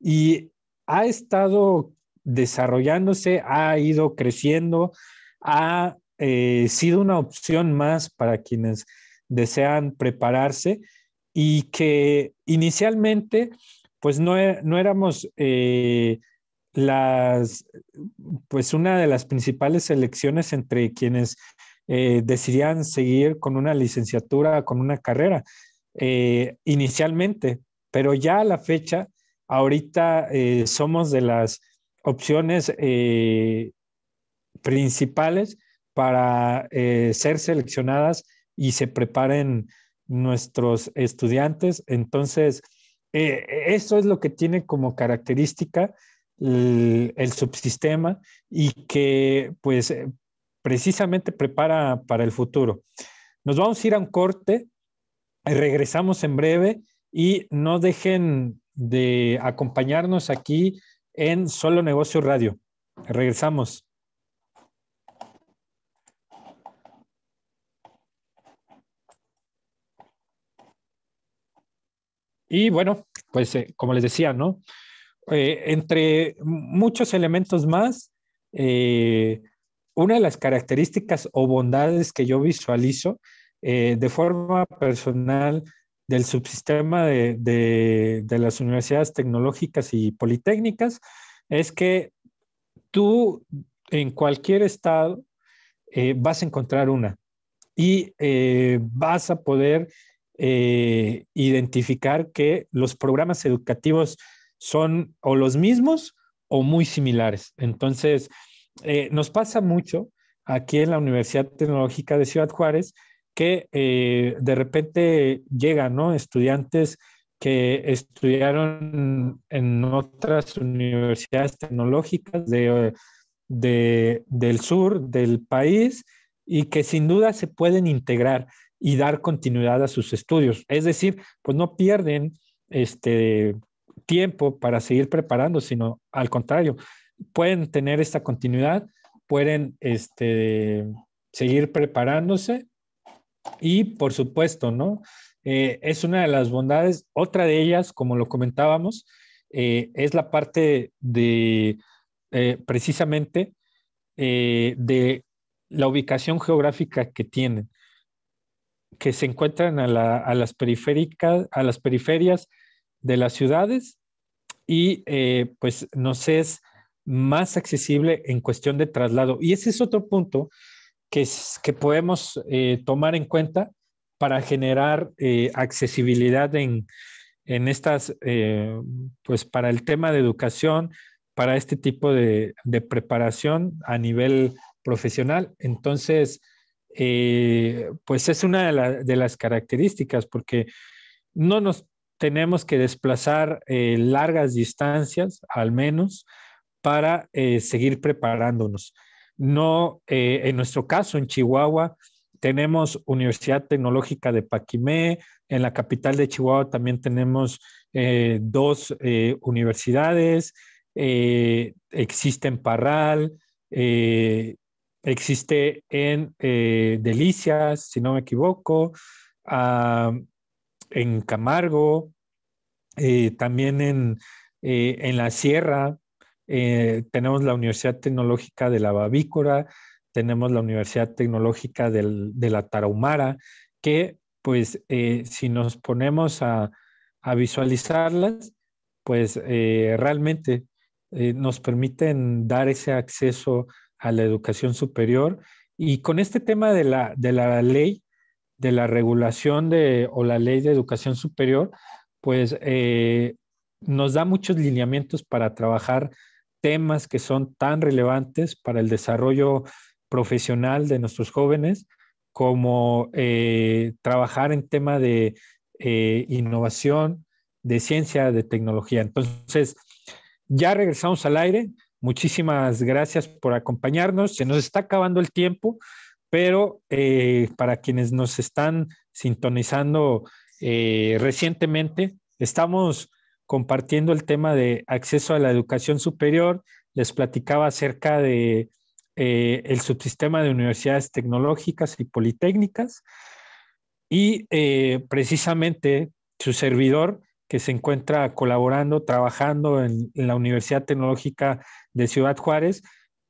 y ha estado desarrollándose, ha ido creciendo, ha eh, sido una opción más para quienes desean prepararse y que inicialmente pues no, e-, éramos eh, las, pues una de las principales selecciones entre quienes eh, decidían seguir con una licenciatura, con una carrera eh, inicialmente, pero ya a la fecha, ahorita somos de las opciones principales para ser seleccionadas y se preparen nuestros estudiantes. Entonces, eh, eso es lo que tiene como característica el, subsistema y que pues eh, precisamente prepara para el futuro. Nos vamos a ir a un corte, regresamos en breve y no dejen de acompañarnos aquí en Solo Negocio Radio. Regresamos. Y bueno, pues eh, como les decía, ¿no? Eh, entre muchos elementos más, eh, una de las características o bondades que yo visualizo de forma personal del subsistema de, las universidades tecnológicas y politécnicas es que tú en cualquier estado vas a encontrar una y vas a poder eh, identificar que los programas educativos son o los mismos o muy similares. Entonces, eh, nos pasa mucho aquí en la Universidad Tecnológica de Ciudad Juárez que eh, de repente llegan estudiantes que estudiaron en otras universidades tecnológicas del sur del país y que sin duda se pueden integrar y dar continuidad a sus estudios. Es decir, pues no pierden este tiempo para seguir preparando, sino al contrario, pueden tener esta continuidad, pueden este, seguir preparándose y por supuesto, ¿no? Eh, es una de las bondades. Otra de ellas, como lo comentábamos, eh, es la parte de eh, precisamente de la ubicación geográfica que tienen que se encuentran a, las, periféricas, a las periferias de las ciudades y eh, pues nos es más accesible en cuestión de traslado. Y ese es otro punto que, podemos eh, tomar en cuenta para generar eh, accesibilidad en, estas, pues para el tema de educación, para este tipo de preparación a nivel profesional. Entonces, eh, pues es una de, las características, porque no nos tenemos que desplazar eh, largas distancias, al menos, para eh, seguir preparándonos. No, en nuestro caso, en Chihuahua, tenemos Universidad Tecnológica de Paquimé, en la capital de Chihuahua también tenemos dos universidades, existe en Parral, existe en eh, Delicias, si no me equivoco, ah, en Camargo, eh, también eh, en, la Sierra, tenemos la Universidad Tecnológica de la Bavícora, tenemos la Universidad Tecnológica de la Tarahumara, que pues si nos ponemos a, a visualizarlas, pues realmente nos permiten dar ese acceso a la educación superior. Y con este tema de la, de la ley, de la regulación de, o la ley de educación superior, pues eh, nos da muchos lineamientos para trabajar temas que son tan relevantes para el desarrollo profesional de nuestros jóvenes, como eh, trabajar en tema de eh, innovación, de ciencia, de tecnología. Entonces, ya regresamos al aire. Muchísimas gracias por acompañarnos. Se nos está acabando el tiempo, pero eh, para quienes nos están sintonizando eh, recientemente, estamos compartiendo el tema de acceso a la educación superior. Les platicaba acerca de eh, el subsistema de universidades tecnológicas y politécnicas y precisamente su servidor que se encuentra colaborando, trabajando en, la Universidad Tecnológica de Ciudad Juárez,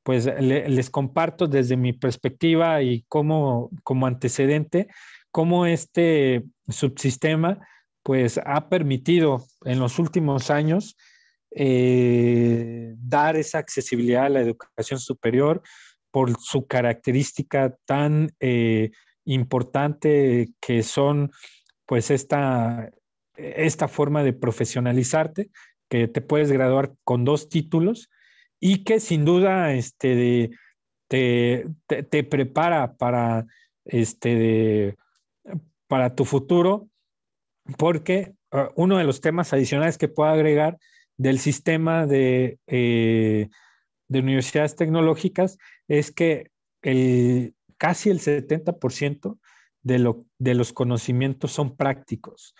pues les comparto desde mi perspectiva y como, como antecedente cómo este subsistema pues ha permitido en los últimos años eh, dar esa accesibilidad a la educación superior por su característica tan eh, importante que son pues esta esta forma de profesionalizarte, que te puedes graduar con dos títulos y que sin duda este, te, prepara este, para, tu futuro, porque eh, uno de los temas adicionales que puedo agregar del sistema de, eh, universidades tecnológicas es que casi el 70% de los conocimientos son prácticos.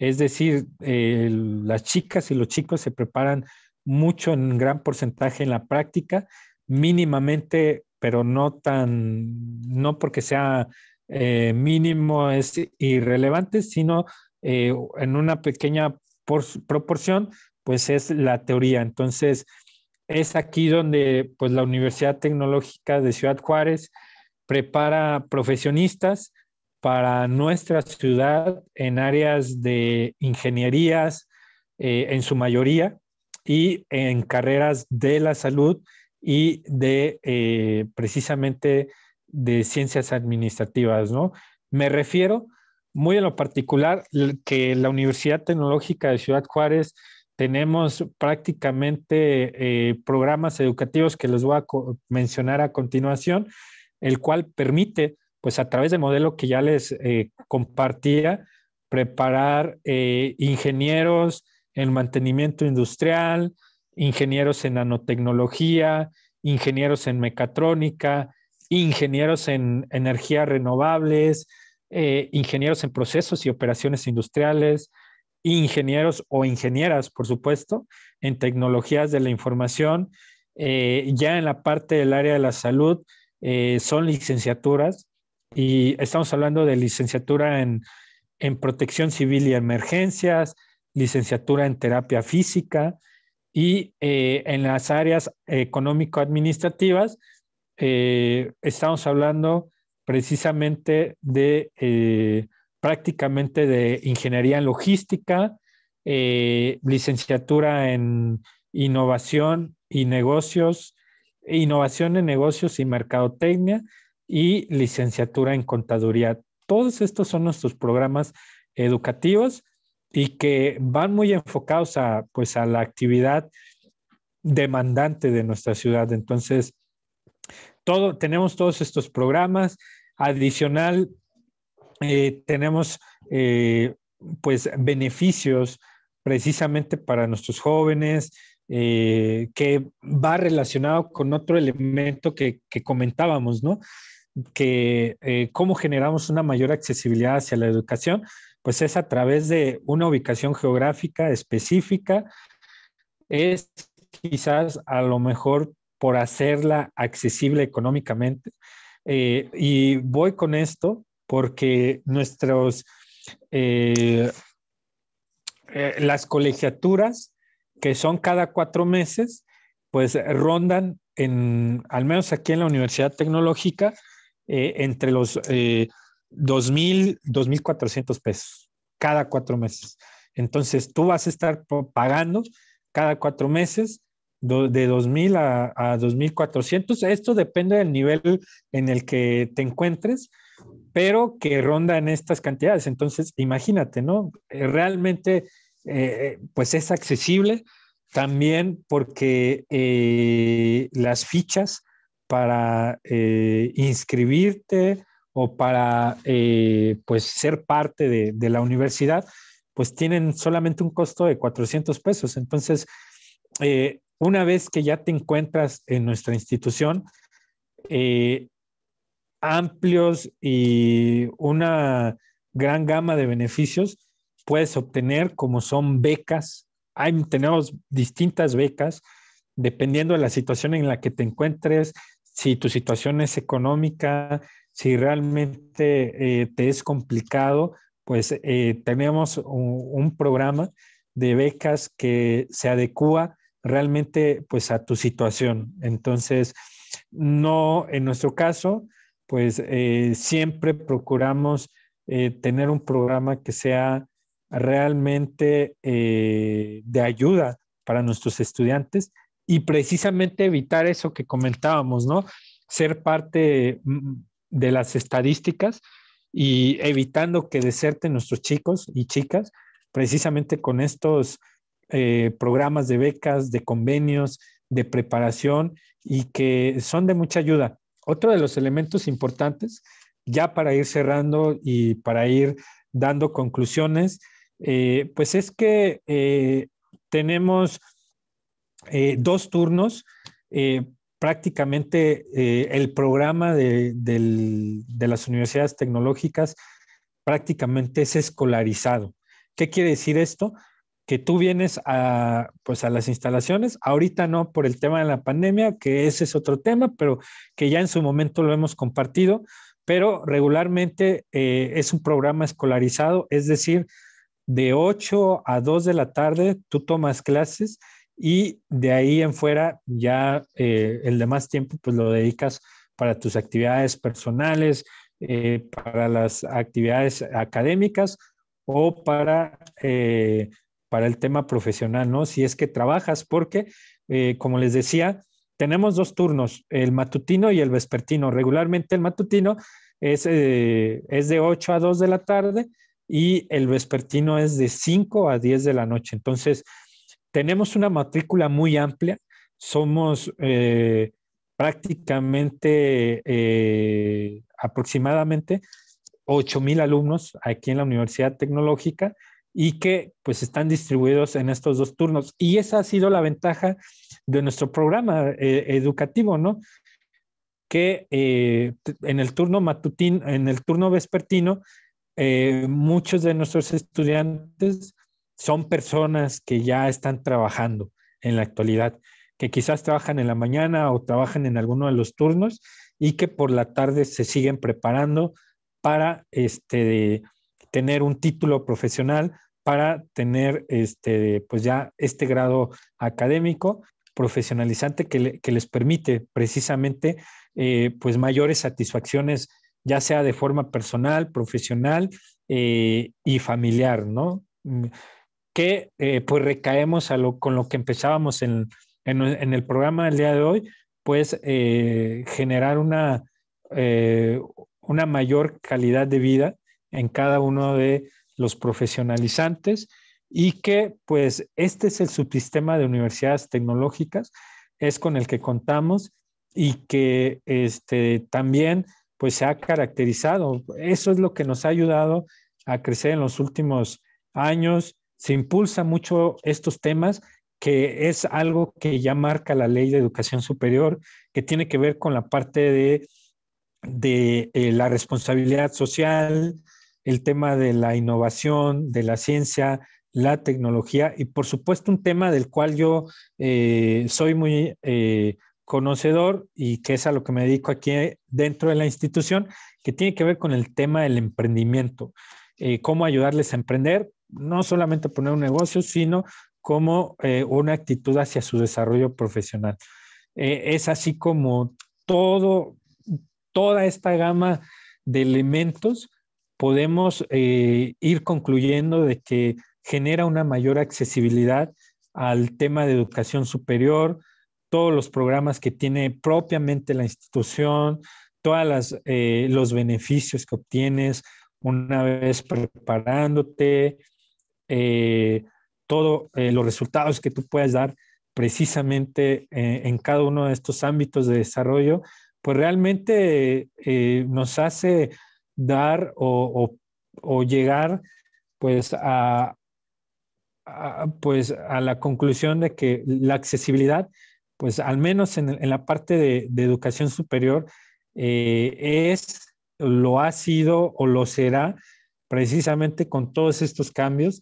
Es decir, eh, las chicas y los chicos se preparan mucho en gran porcentaje en la práctica, mínimamente, pero no tan, no porque sea eh, mínimo es irrelevante, sino eh, en una pequeña proporción, pues es la teoría. Entonces, es aquí donde pues la Universidad Tecnológica de Ciudad Juárez prepara profesionistas para nuestra ciudad en áreas de ingenierías, eh, en su mayoría, y en carreras de la salud y de eh, precisamente de ciencias administrativas, ¿no? Me refiero muy en lo particular que la Universidad Tecnológica de Ciudad Juárez tenemos prácticamente eh, programas educativos que les voy a mencionar a continuación, el cual permite pues a través del modelo que ya les eh, compartía, preparar eh, ingenieros en mantenimiento industrial, ingenieros en nanotecnología, ingenieros en mecatrónica, ingenieros en energías renovables, eh, ingenieros en procesos y operaciones industriales, ingenieros o ingenieras, por supuesto, en tecnologías de la información. ya en la parte del área de la salud son licenciaturas y estamos hablando de licenciatura en, protección civil y emergencias, licenciatura en terapia física y eh, en las áreas económico-administrativas eh, estamos hablando precisamente de eh, prácticamente de ingeniería en logística, licenciatura en innovación y negocios, innovación en negocios y mercadotecnia, y licenciatura en contaduría. Todos estos son nuestros programas educativos y que van muy enfocados a, pues, a la actividad demandante de nuestra ciudad. Entonces, todo, tenemos todos estos programas. Adicional, eh, tenemos eh, pues beneficios precisamente para nuestros jóvenes, eh, que va relacionado con otro elemento que, comentábamos, ¿no? que eh, cómo generamos una mayor accesibilidad hacia la educación, pues es a través de una ubicación geográfica específica, es quizás a lo mejor por hacerla accesible económicamente. Eh, y voy con esto porque nuestros, eh, las colegiaturas que son cada cuatro meses, pues rondan en, al menos aquí en la Universidad Tecnológica, eh, entre los eh, 2.000, 2.400 pesos cada cuatro meses. Entonces, tú vas a estar pagando cada cuatro meses de 2.000 a, 2.400. Esto depende del nivel en el que te encuentres, pero que ronda en estas cantidades. Entonces, imagínate, ¿no? Eh, realmente, eh, pues es accesible también porque las fichas para eh, inscribirte o para eh, pues ser parte de, la universidad, pues tienen solamente un costo de 400 pesos. Entonces, eh, una vez que ya te encuentras en nuestra institución, amplios y una gran gama de beneficios puedes obtener, como son becas. tenemos distintas becas, dependiendo de la situación en la que te encuentres, si tu situación es económica, si realmente eh, te es complicado, pues eh, tenemos un, programa de becas que se adecua realmente pues a tu situación. Entonces, no en nuestro caso, pues eh, siempre procuramos tener un programa que sea realmente de ayuda para nuestros estudiantes y precisamente evitar eso que comentábamos, ¿no? Ser parte mm, de las estadísticas y evitando que deserten nuestros chicos y chicas, precisamente con estos eh, programas de becas, de convenios, de preparación y que son de mucha ayuda. Otro de los elementos importantes, ya para ir cerrando y para ir dando conclusiones, eh, pues es que eh, tenemos eh, dos turnos. Eh, prácticamente eh, el programa de, las universidades tecnológicas prácticamente es escolarizado. ¿Qué quiere decir esto? que tú vienes pues, a, las instalaciones, ahorita no por el tema de la pandemia, que ese es otro tema, pero que ya en su momento lo hemos compartido, pero regularmente es un programa escolarizado, es decir, de 8 a 2 de la tarde tú tomas clases y de ahí en fuera ya eh, el demás tiempo pues lo dedicas para tus actividades personales, eh, para las actividades académicas o para, eh, para el tema profesional, ¿no? Si es que trabajas, porque como les decía, tenemos dos turnos, el matutino y el vespertino. Regularmente el matutino es, es de 8 a 2 de la tarde y el vespertino es de 5 a 10 de la noche. Entonces, tenemos una matrícula muy amplia, somos eh, prácticamente eh, aproximadamente 8.000 alumnos aquí en la Universidad Tecnológica y que pues están distribuidos en estos dos turnos. Y esa ha sido la ventaja de nuestro programa eh, educativo, ¿no? Que eh, en el turno matutino, en el turno vespertino, muchos de nuestros estudiantes son personas que ya están trabajando en la actualidad, que quizás trabajan en la mañana o trabajan en alguno de los turnos y que por la tarde se siguen preparando para este, tener un título profesional, para tener este, pues ya este grado académico profesionalizante que, les permite precisamente eh, pues mayores satisfacciones, ya sea de forma personal, profesional eh, y familiar, ¿no? que eh, pues recaemos a con lo que empezábamos en, el programa del día de hoy, pues eh, generar una, eh, una mayor calidad de vida en cada uno de los profesionalizantes y que pues este es el subsistema de universidades tecnológicas, es con el que contamos y que este, también pues se ha caracterizado. Eso es lo que nos ha ayudado a crecer en los últimos años, se impulsa mucho estos temas que es algo que ya marca la ley de educación superior, que tiene que ver con la parte de, de eh, la responsabilidad social, el tema de la innovación, de la ciencia, la tecnología y por supuesto un tema del cual yo eh, soy muy eh, conocedor y que es a lo que me dedico aquí dentro de la institución, que tiene que ver con el tema del emprendimiento. cómo ayudarles a emprender, no solamente poner un negocio, sino como eh, una actitud hacia su desarrollo profesional. Eh, es así como todo, toda esta gama de elementos podemos eh, ir concluyendo de que genera una mayor accesibilidad al tema de educación superior, todos los programas que tiene propiamente la institución, todos los beneficios que obtienes una vez preparándote, eh, todos eh, los resultados que tú puedas dar precisamente eh, en cada uno de estos ámbitos de desarrollo, pues realmente nos hace dar o, llegar pues a, pues a la conclusión de que la accesibilidad, pues al menos en, la parte de, de educación superior, es, lo ha sido o lo será precisamente con todos estos cambios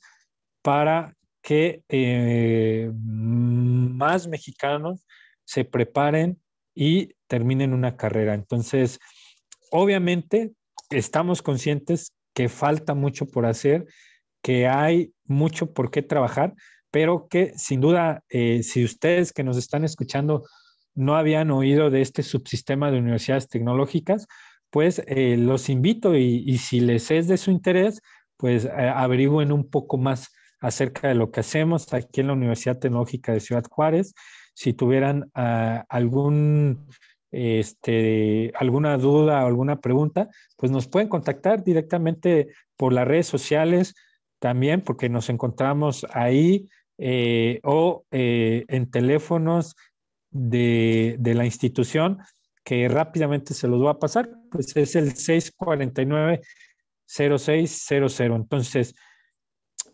para que eh, más mexicanos se preparen y terminen una carrera. Entonces, obviamente, estamos conscientes que falta mucho por hacer, que hay mucho por qué trabajar, pero que sin duda, eh, si ustedes que nos están escuchando no habían oído de este subsistema de universidades tecnológicas, pues eh, los invito y, si les es de su interés, pues averigüen un poco más acerca de lo que hacemos aquí en la Universidad Tecnológica de Ciudad Juárez. Si tuvieran ah, algún, este, alguna duda o alguna pregunta, pues nos pueden contactar directamente por las redes sociales también, porque nos encontramos ahí eh, o eh, en teléfonos de, de la institución que rápidamente se los va a pasar, pues es el 649-0600. Entonces,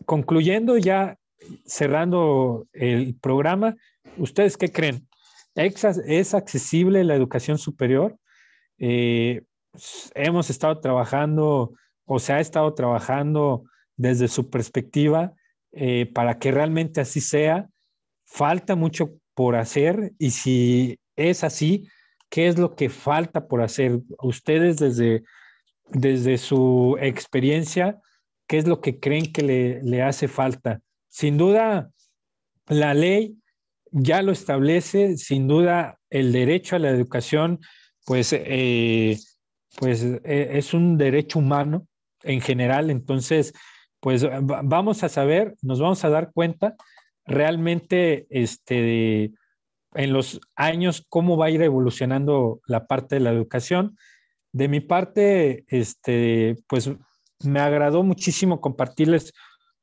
concluyendo ya, cerrando el programa, ¿ustedes qué creen? ¿Es, accesible la educación superior? Eh, hemos estado trabajando o se ha estado trabajando desde su perspectiva eh, para que realmente así sea. Falta mucho por hacer y si es así, ¿qué es lo que falta por hacer? Ustedes desde, desde su experiencia, qué es lo que creen que le, hace falta. Sin duda, la ley ya lo establece, sin duda, el derecho a la educación, pues, eh, pues eh, es un derecho humano en general, entonces, pues vamos a saber, nos vamos a dar cuenta realmente este, en los años cómo va a ir evolucionando la parte de la educación. De mi parte, este, pues me agradó muchísimo compartirles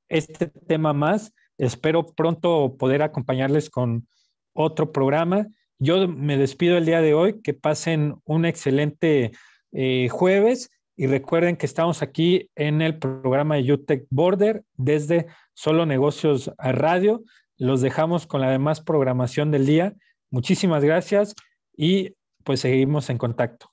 este tema más. Espero pronto poder acompañarles con otro programa. Yo me despido el día de hoy. Que pasen un excelente eh, jueves y recuerden que estamos aquí en el programa de UTEC Border desde Solo Negocios a Radio. Los dejamos con la demás programación del día. Muchísimas gracias y pues seguimos en contacto.